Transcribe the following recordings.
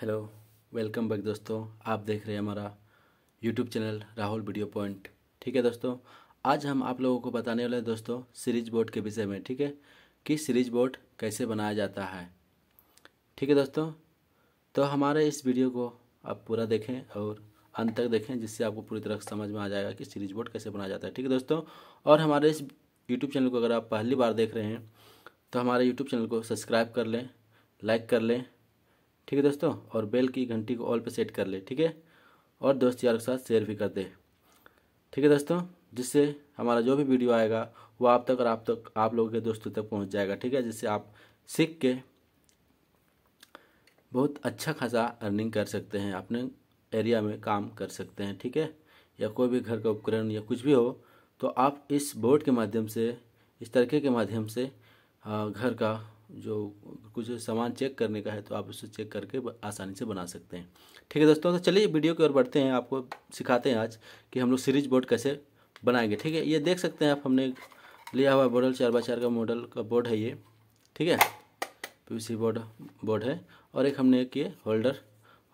hello welcome back दोस्तों आप देख रहे हैं हमारा YouTube channel Rahul video point ठीक है दोस्तों आज हम आप लोगों को बताने वाले हैं दोस्तों सीरीज बोर्ड के विषय में ठीक है कि सीरीज बोर्ड कैसे बनाया जाता है ठीक है दोस्तों तो हमारे इस वीडियो को आप पूरा देखें और अंत तक देखें जिससे आपको पूरी तरह समझ में आ जाएगा कि सीरीज बोर्ड कैसे बनाया जाता है ठीक है दोस्तों और हमारे इस यूट्यूब चैनल को अगर आप पहली बार देख रहे हैं तो हमारे यूट्यूब चैनल को सब्सक्राइब कर लें लाइक कर लें ठीक है दोस्तों और बेल की घंटी को ऑल पर सेट कर लें ठीक है और दोस्त यार के साथ शेयर भी कर दें ठीक है दोस्तों जिससे हमारा जो भी वीडियो आएगा वो आप तक और आप तक आप लोगों के दोस्तों तक पहुंच जाएगा ठीक है जिससे आप सीख के बहुत अच्छा खासा अर्निंग कर सकते हैं अपने एरिया में काम कर सकते हैं ठीक है या कोई भी घर का उपकरण या कुछ भी हो तो आप इस बोर्ड के माध्यम से इस तरीके के माध्यम से घर का जो कुछ सामान चेक करने का है तो आप उसे चेक करके आसानी से बना सकते हैं ठीक है दोस्तों तो चलिए वीडियो की ओर बढ़ते हैं आपको सिखाते हैं आज कि हम लोग सीरीज बोर्ड कैसे बनाएंगे ठीक है ये देख सकते हैं आप हमने लिया हुआ मॉडल चार बाई चार का मॉडल का बोर्ड है ये ठीक है पी बोर्ड बोर्ड है और एक हमने एक ये होल्डर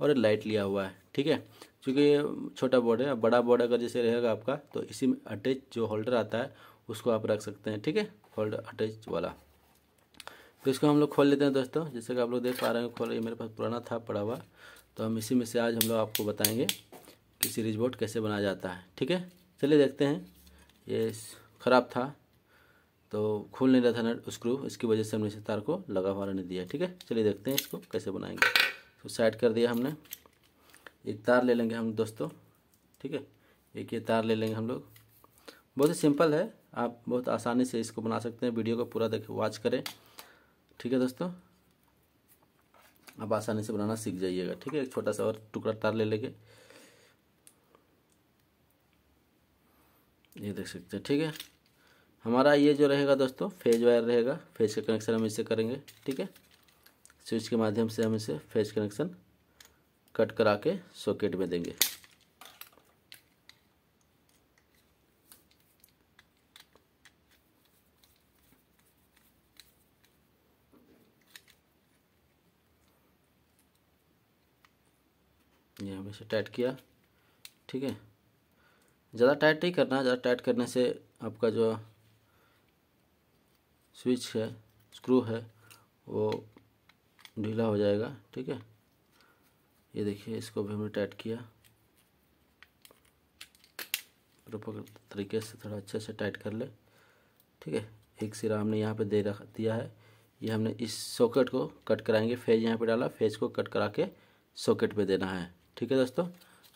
और लाइट लिया हुआ है ठीक है क्योंकि छोटा बोर्ड है बड़ा बोर्ड अगर जैसे रहेगा आपका तो इसी में अटैच जो होल्डर आता है उसको आप रख सकते हैं ठीक है होल्डर अटैच वाला तो इसको हम लोग खोल लेते हैं दोस्तों जैसे कि आप लोग देख पा रहे हैं खोल ये मेरे पास पुराना था पड़ा हुआ तो हम इसी में से आज हम लोग आपको बताएंगे कि सीरीज बोर्ड कैसे बनाया जाता है ठीक है चलिए देखते हैं ये ख़राब था तो खोल नहीं रहा था ना स्क्रू इसकी वजह से हमने इस तार को लगा हुआ रहने दिया ठीक है चलिए देखते हैं इसको कैसे बनाएंगे तो साइड कर दिया हमने एक तार ले लेंगे हम दोस्तों ठीक है एक ये तार ले लेंगे हम लोग बहुत ही सिंपल है आप बहुत आसानी से इसको बना सकते हैं वीडियो को पूरा देख वॉच करें ठीक है दोस्तों आप आसानी से बनाना सीख जाइएगा ठीक है एक छोटा सा और टुकड़ा तार ले लेंगे ये देख सकते हैं ठीक है हमारा ये जो रहेगा दोस्तों फेज वायर रहेगा फेज का कनेक्शन हम इससे करेंगे ठीक है स्विच के माध्यम से हम इसे फेज कनेक्शन कट करा के सॉकेट में देंगे ये हमें इसे टाइट किया ठीक है ज़्यादा टाइट नहीं करना ज़्यादा टाइट करने से आपका जो स्विच है स्क्रू है वो ढीला हो जाएगा ठीक है ये देखिए इसको भी हमने टाइट किया प्रॉपर तरीके से थोड़ा अच्छे से टाइट कर ले ठीक है एक सिरा हमने यहाँ पे दे रख दिया है ये हमने इस सॉकेट को कट कराएंगे फेज यहाँ पे डाला फेज को कट करा के सॉकेट पे देना है ठीक है दोस्तों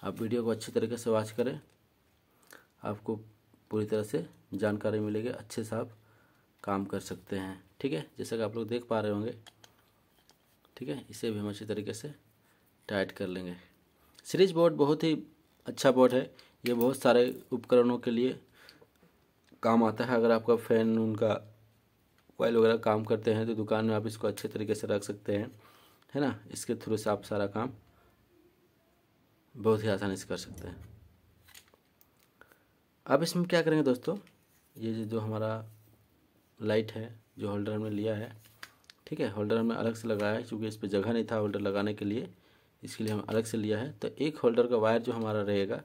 आप वीडियो को अच्छी तरीके से वॉच करें आपको पूरी तरह से जानकारी मिलेगी अच्छे से आप काम कर सकते हैं ठीक है जैसा कि आप लोग देख पा रहे होंगे ठीक है इसे भी हम अच्छी तरीके से टाइट कर लेंगे सीरीज बोर्ड बहुत ही अच्छा बोर्ड है ये बहुत सारे उपकरणों के लिए काम आता है अगर आपका फ़ैन उनका कोयल वगैरह काम करते हैं तो दुकान में आप इसको अच्छे तरीके से रख सकते हैं है ना इसके थ्रू से आप सारा काम बहुत ही आसानी से कर सकते हैं अब इसमें क्या करेंगे दोस्तों ये जो हमारा लाइट है जो होल्डर हमने लिया है ठीक है होल्डर हमने अलग से लगाया है क्योंकि इस पर जगह नहीं था होल्डर लगाने के लिए इसके लिए हम अलग से लिया है तो एक होल्डर का वायर जो हमारा रहेगा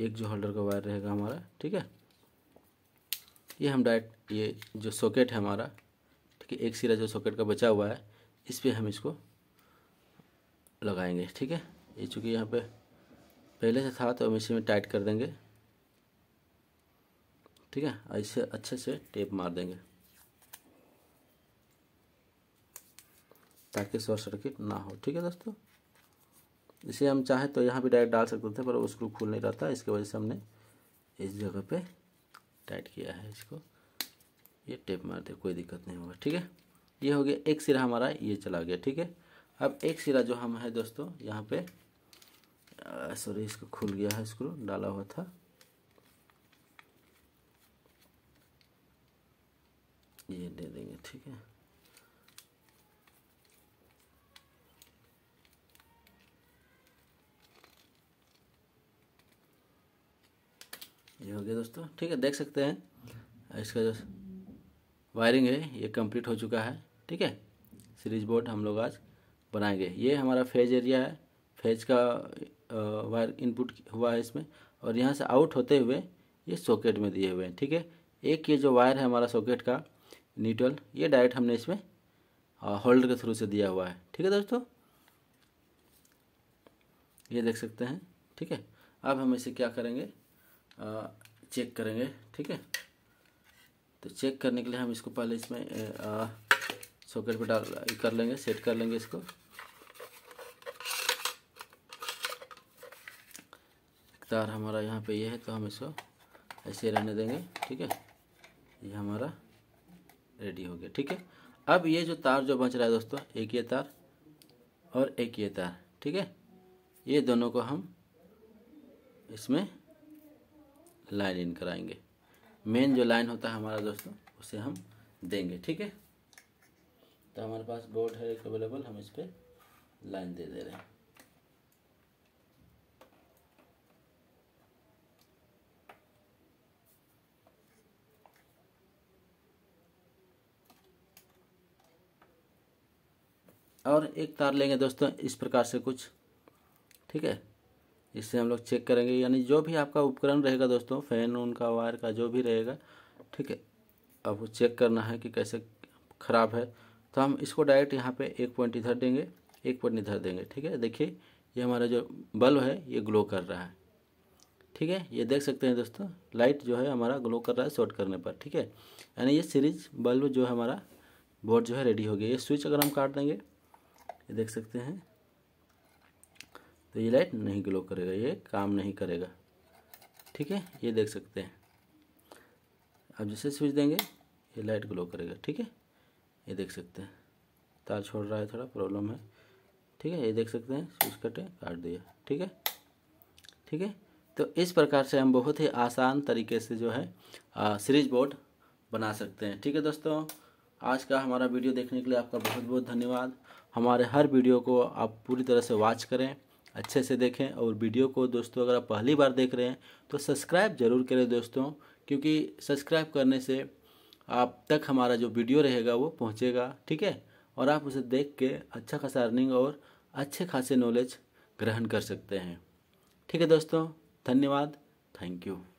एक जो होल्डर का वायर रहेगा हमारा ठीक है ये हम डायरेक्ट ये जो सॉकेट है हमारा ठीक है एक सिरा जो सॉकेट का बचा हुआ है इस पर हम इसको लगाएंगे ठीक है ये चूँकि यहाँ पे पहले से था तो हम इसी में टाइट कर देंगे ठीक है और इसे अच्छे से टेप मार देंगे ताकि शॉर्ट सर्किट ना हो ठीक है दोस्तों इसे हम चाहें तो यहाँ भी डायरेक्ट डाल सकते थे पर वो स्क्रू खुल नहीं रहता इसके इसकी वजह से हमने इस जगह पे टाइट किया है इसको ये टेप मार दे कोई दिक्कत नहीं होगा ठीक है ये हो गया एक सिरा हमारा ये चला गया ठीक है अब एक सिरा जो हम है दोस्तों यहाँ पे सॉरी इसको खुल गया है स्क्रू डाला हुआ था ये दे देंगे ठीक है ये हो गया दोस्तों ठीक है देख सकते हैं इसका जो वायरिंग है ये कंप्लीट हो चुका है ठीक है सीरीज बोर्ड हम लोग आज बनाएंगे ये हमारा फेज एरिया है फेज का वायर इनपुट हुआ है इसमें और यहाँ से आउट होते हुए ये सॉकेट में दिए हुए हैं ठीक है एक ये जो वायर है हमारा सॉकेट का न्यूट्रल ये डायरेक्ट हमने इसमें होल्डर के थ्रू से दिया हुआ है ठीक है दोस्तों ये देख सकते हैं ठीक है अब हम इसे क्या करेंगे चेक करेंगे ठीक है तो चेक करने के लिए हम इसको पहले इसमें सॉकेट पे डाल कर लेंगे सेट कर लेंगे इसको तार हमारा यहाँ पे ये यह है तो हम इसको ऐसे रहने देंगे ठीक है ये हमारा रेडी हो गया ठीक है अब ये जो तार जो बच रहा है दोस्तों एक ये तार और एक ये तार ठीक है ये दोनों को हम इसमें लाइन इन कराएंगे मेन जो लाइन होता है हमारा दोस्तों उसे हम देंगे ठीक है तो हमारे पास बोर्ड है एक अवेलेबल हम इस पर लाइन दे दे रहे हैं और एक तार लेंगे दोस्तों इस प्रकार से कुछ ठीक है इससे हम लोग चेक करेंगे यानी जो भी आपका उपकरण रहेगा दोस्तों फैन उनका वायर का जो भी रहेगा ठीक है अब वो चेक करना है कि कैसे ख़राब है तो हम इसको डायरेक्ट यहाँ पे एक पॉइंट इधर देंगे एक पॉइंट इधर देंगे ठीक है देखिए ये हमारा जो बल्ब है ये ग्लो कर रहा है ठीक है ये देख सकते हैं दोस्तों लाइट जो है हमारा ग्लो कर रहा है शॉर्ट करने पर ठीक है यानी ये सीरीज बल्ब जो है हमारा बोर्ड जो है रेडी हो गया ये स्विच अगर हम काट देंगे ये देख सकते हैं तो ये लाइट नहीं ग्लो करेगा ये काम नहीं करेगा ठीक है ये देख सकते हैं अब जैसे स्विच देंगे ये लाइट ग्लो करेगा ठीक है ये देख सकते हैं तार छोड़ रहा है थोड़ा प्रॉब्लम है ठीक है ये देख सकते हैं स्विच कटे काट दिया ठीक है ठीक है तो इस प्रकार से हम बहुत ही आसान तरीके से जो है सीरीज बोर्ड बना सकते हैं ठीक है दोस्तों आज का हमारा वीडियो देखने के लिए आपका बहुत बहुत धन्यवाद हमारे हर वीडियो को आप पूरी तरह से वॉच करें अच्छे से देखें और वीडियो को दोस्तों अगर आप पहली बार देख रहे हैं तो सब्सक्राइब जरूर करें दोस्तों क्योंकि सब्सक्राइब करने से आप तक हमारा जो वीडियो रहेगा वो पहुँचेगा ठीक है और आप उसे देख के अच्छा खासा अर्निंग और अच्छे खासे नॉलेज ग्रहण कर सकते हैं ठीक है दोस्तों धन्यवाद थैंक यू